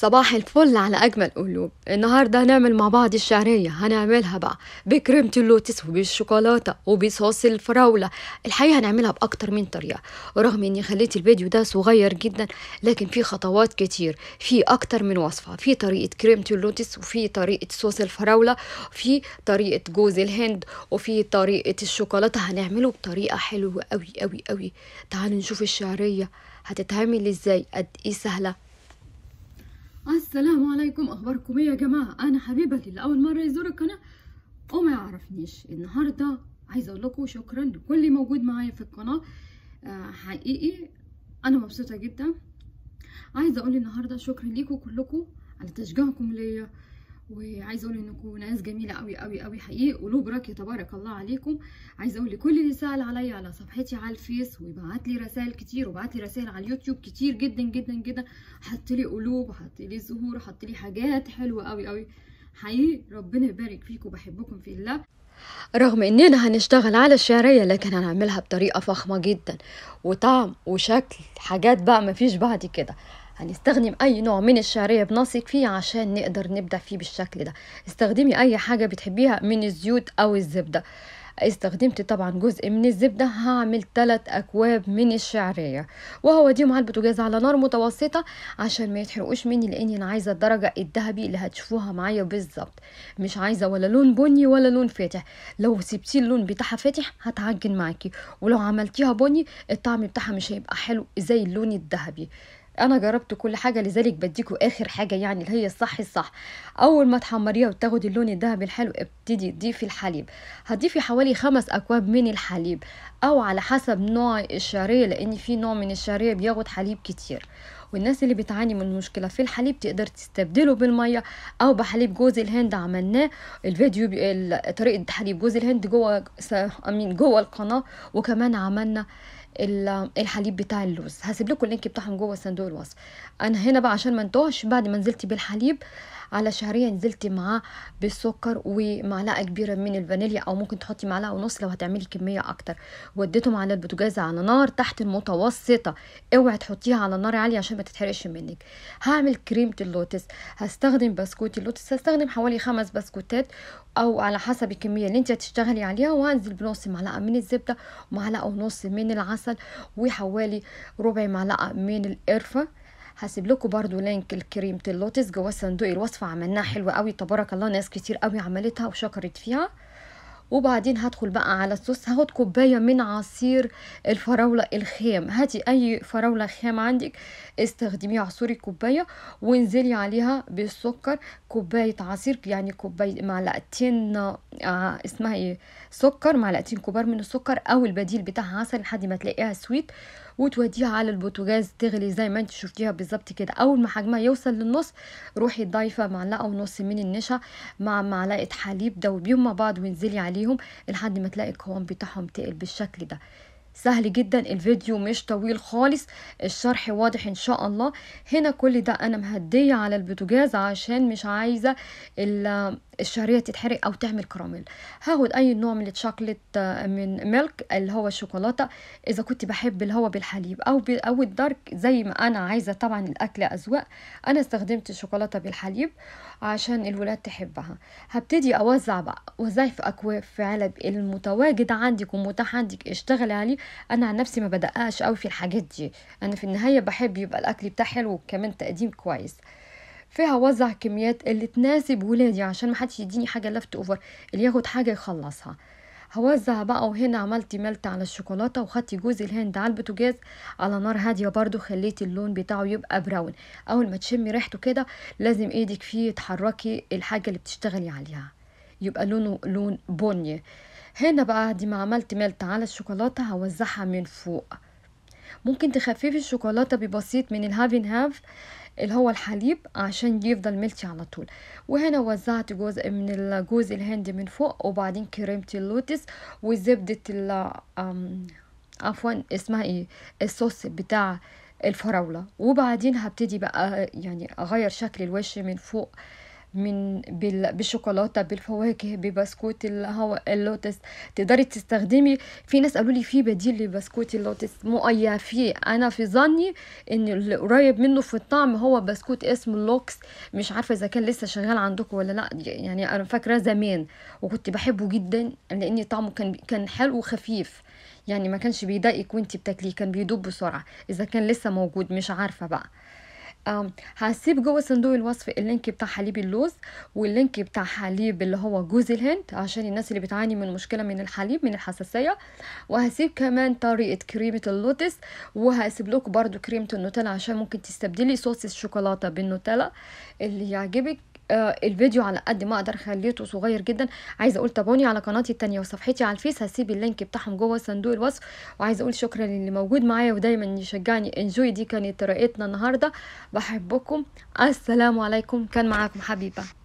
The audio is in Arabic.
صباح الفل على أجمل قلوب النهاردة هنعمل مع بعض الشعرية هنعملها بقى بكريمة اللوتس وبالشوكولاتة وبصوص الفراولة الحقيقة هنعملها بأكتر من طريقة رغم إني خليت الفيديو ده صغير جدا لكن في خطوات كتير في أكتر من وصفة في طريقة كريمة اللوتس وفي طريقة صوص الفراولة في طريقة جوز الهند وفي طريقة الشوكولاتة هنعمله بطريقة حلوة أوي أوي أوي تعالوا نشوف الشعرية هتتعمل ازاي قد ايه سهله السلام عليكم اخباركم ايه يا جماعه انا حبيبتي اللي اول مره يزور القناه وما يعرفنيش النهارده عايزه اقول لكم شكرا لكل اللي موجود معايا في القناه آه، حقيقي انا مبسوطه جدا عايزه اقول النهارده شكرا لكم كلكم على تشجيعكم ليا وعايزه اقول انكم ناس جميله قوي قوي قوي حقيقي قلوب راكيه تبارك الله عليكم عايزه اقول لكل اللي سال عليا على صفحتي على الفيس وبعت لي رسائل كتير وبعت لي رسائل على اليوتيوب كتير جدا جدا جدا حط لي قلوب حط لي زهور حط لي حاجات حلوه قوي قوي حقيقي ربنا يبارك فيكم بحبكم في الله رغم اننا هنشتغل على الشعرية لكن هنعملها بطريقة فخمة جدا وطعم وشكل حاجات بقى مفيش بعد كده هنستخدم اي نوع من الشعريه بنثق فيه عشان نقدر نبدع فيه بالشكل ده استخدمي اي حاجه بتحبيها من الزيوت او الزبده استخدمت طبعا جزء من الزبدة هعمل 3 أكواب من الشعرية وهوديهم على البوتاجاز على نار متوسطة عشان ما يتحرقوش مني لاني أنا عايزة الدرجة الذهبي اللي هتشوفوها معايا بالظبط مش عايزة ولا لون بني ولا لون فاتح لو سبتي اللون بتاعها فاتح هتعجن معاكي ولو عملتيها بني الطعم بتاعها مش هيبقى حلو زي اللون الذهبي انا جربت كل حاجه لذلك بديكوا اخر حاجه يعني اللي هي الصح الصح اول ما تحمريها وتاخدي اللون الذهبي الحلو ابتدي تضيفي الحليب هتضيفي حوالي خمس اكواب من الحليب او على حسب نوع الشعريه لان في نوع من الشعريه بياخد حليب كتير والناس اللي بتعاني من مشكله في الحليب تقدر تستبدله بالميه او بحليب جوز الهند عملناه الفيديو طريقه حليب جوز الهند جوه امين جوه القناه وكمان عملنا الحليب بتاع اللوز هسيب لكم اللينك بتاعهم جوه صندوق الوصف انا هنا بقى عشان ما انتوهش بعد ما نزلت بالحليب على شعريه نزلت معاه بالسكر ومعلقه كبيره من الفانيليا او ممكن تحطي معلقه ونص لو هتعملي كميه اكتر وديتهم على البوتاجاز على نار تحت المتوسطه اوعي تحطيها على نار عاليه عشان ما تتحرقش منك هعمل كريمه اللوتس هستخدم بسكوت اللوتس هستخدم حوالي خمس بسكوتات او على حسب الكميه اللي انت هتشتغلي عليها وهنزل بنص معلقه من الزبده ومعلقه ونص من العسل العسل وحوالي ربع معلقة من القرفة هسيب لكم برضو لينك لكريمه اللوتس جوا صندوق الوصفه عملناها حلوه قوي تبارك الله ناس كتير قوي عملتها وشكرت فيها وبعدين هدخل بقى على الصوص هاخد كوبايه من عصير الفراوله الخام هاتي اي فراوله خام عندك استخدمي عصوري كوبايه وانزلي عليها بالسكر كوبايه عصير يعني كوبايه معلقتين آه اسمها ايه سكر معلقتين كبار من السكر او البديل بتاعها عسل لحد ما تلاقيها سويت وتوديها على البوتاجاز تغلي زي ما انت شفتيها بالظبط كده اول ما حجمها يوصل للنص روحي ضايفه معلقه ونص من النشا مع معلقه حليب دوبيهم مع بعض وانزلي عليهم لحد ما تلاقي القوام بتاعهم تقل بالشكل ده سهل جدا الفيديو مش طويل خالص الشرح واضح ان شاء الله هنا كل ده انا مهدية على البوتاجاز عشان مش عايزة الشعريه تتحرق او تعمل كراميل هاخد اي نوع من الشوكليت آه، من ميلك اللي هو الشوكولاته اذا كنت بحب اللي هو بالحليب او او الدارك زي ما انا عايزه طبعا الاكل اذواق انا استخدمت الشوكولاته بالحليب عشان الولاد تحبها هبتدي اوزع بقى وزعي في اكواب في علب المتواجد عندك ومتاح عندك اشتغلي عليه انا عن نفسي ما بدققش قوي في الحاجات دي انا في النهايه بحب يبقى الاكل بتاعي حلو وكمان تقديم كويس فيها وزع كميات اللي تناسب ولادي عشان ما حدش يديني حاجه لفت اوفر اللي ياخد حاجه يخلصها هوزع بقى وهنا عملت ملت على الشوكولاته وخدت جوز الهند على البوتاجاز على نار هاديه برضو خليت اللون بتاعه يبقى براون اول ما تشمي ريحته كده لازم ايدك فيه تحركي الحاجه اللي بتشتغلي عليها يبقى لونه لون بني هنا بقى دي ما عملت ملت على الشوكولاته هوزعها من فوق ممكن تخففي الشوكولاته ببسيط من الهافين هاف اللي هو الحليب عشان يفضل ملتي على طول وهنا وزعت جزء من الجوز الهندي من فوق وبعدين كريمة اللوتس وزبدة ال عفوا اسمها ايه الصوص بتاع الفراولة وبعدين هبتدي بقى يعني اغير شكل الوش من فوق من بالشوكولاته بالفواكه ببسكوت اللوتس تقدري تستخدمي في ناس قالوا لي في بديل لبسكوت اللوتس اي في انا في ظني ان القريب منه في الطعم هو بسكوت اسمه لوكس مش عارفه اذا كان لسه شغال عندكم ولا لا يعني انا فاكره زمان وكنت بحبه جدا لان طعمه كان كان حلو وخفيف يعني ما كانش بيضايقك وانت بتاكليه كان بيدوب بسرعه اذا كان لسه موجود مش عارفه بقى هسيب جوه صندوق الوصف اللينك بتاع حليب اللوز واللينك بتاع حليب اللي هو جوز الهند عشان الناس اللي بتعاني من مشكله من الحليب من الحساسيه وهسيب كمان طريقه كريمه اللوتس وهسيب لكم برضو كريمه النوتيلا عشان ممكن تستبدلي صوص الشوكولاته بالنوتيلا اللي يعجبك آه الفيديو على قد ما اقدر خليته صغير جدا عايزه اقول تابعوني على قناتي التانية وصفحتي على الفيس هسيب اللينك بتاعهم جوه صندوق الوصف وعايزه اقول شكرا للي موجود معايا ودايما يشجعني انجوي دي كانت طريقتنا النهارده بحبكم السلام عليكم كان معاكم حبيبه